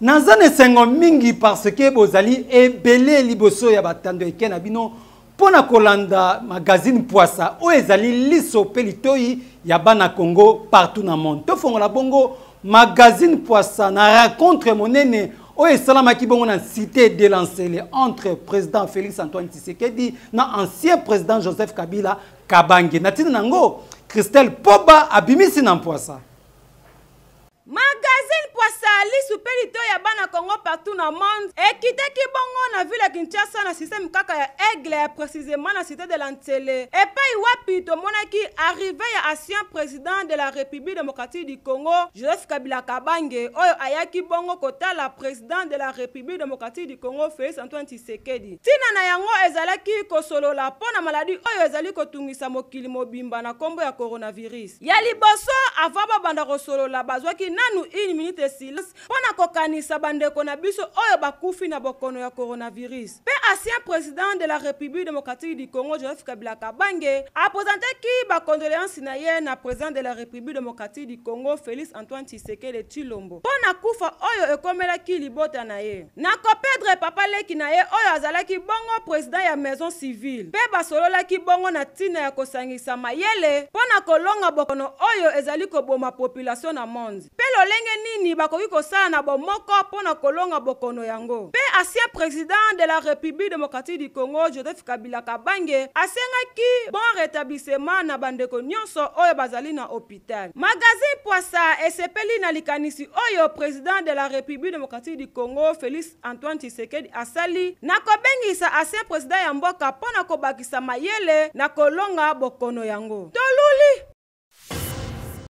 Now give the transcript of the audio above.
naza na esengo mingi parce ke bozali ebele liboso ya batando eke na bino mpo na kolanda magazine poasa oyo ezali liso mpe litoi ya bana congo partout na monde tofongola bongo magazine poasa na rencontre monene oyo esalamaki bongo na cité delancele entre président félix antoine tisekedi na ancien président joseph kabila kabange na ntina nango christelle poba abimisi na mpoasa na monde ekitaki bongo na ville kinshasa na systeme kaka ya aigle précisément na cité de la nsele epai wapi tomonaki arrive ya ancien président de la république démocratique du congo joseph kabila kabange oyo ayaki bongo la président de la république démocratique du congo félix antoine Tisekedi. Tina na yango ezalaki kosolola mpo na maladi oyo ezali kotungisa mokili mobimba na nkombo ya coronavirus Yali ya liboso ava babanda kosolola bazwaki nanu 1 minute silence mpo na kokanisa bandeko na biso oyo bakufi na bokono ya coronavirus mpe ancien président de la république démocratique du congo joseph kabila kabange apresentaki bacondoléance na ye na président de la république démocratique du congo félix antoine tshisekedi tshilombo mpo na kufa oyo ekomelaki libota na ye na kopedre papa leki na ye oyo azalaki bongo président ya maison civile mpe basololaki bongo na ntina ya kosangisa mayele mpo na kolonga bokono oyo ezali koboma population na monde mpe lolenge nini bakoki kosala na bomoko mpo na kolonga bokono yango mpe ancien président de la république démocratique du congo joseph kabila kabange asengaki bon rétablissement na bandeko nyonso oyo bazali na hôpital magazin poisa esepeli na likanisi oyo président de la république démocratique du congo félix antoine tshisekedi asali na kobengisa ancien président ya mboka mpo na kobakisa mayele na kolonga bokono yango tolu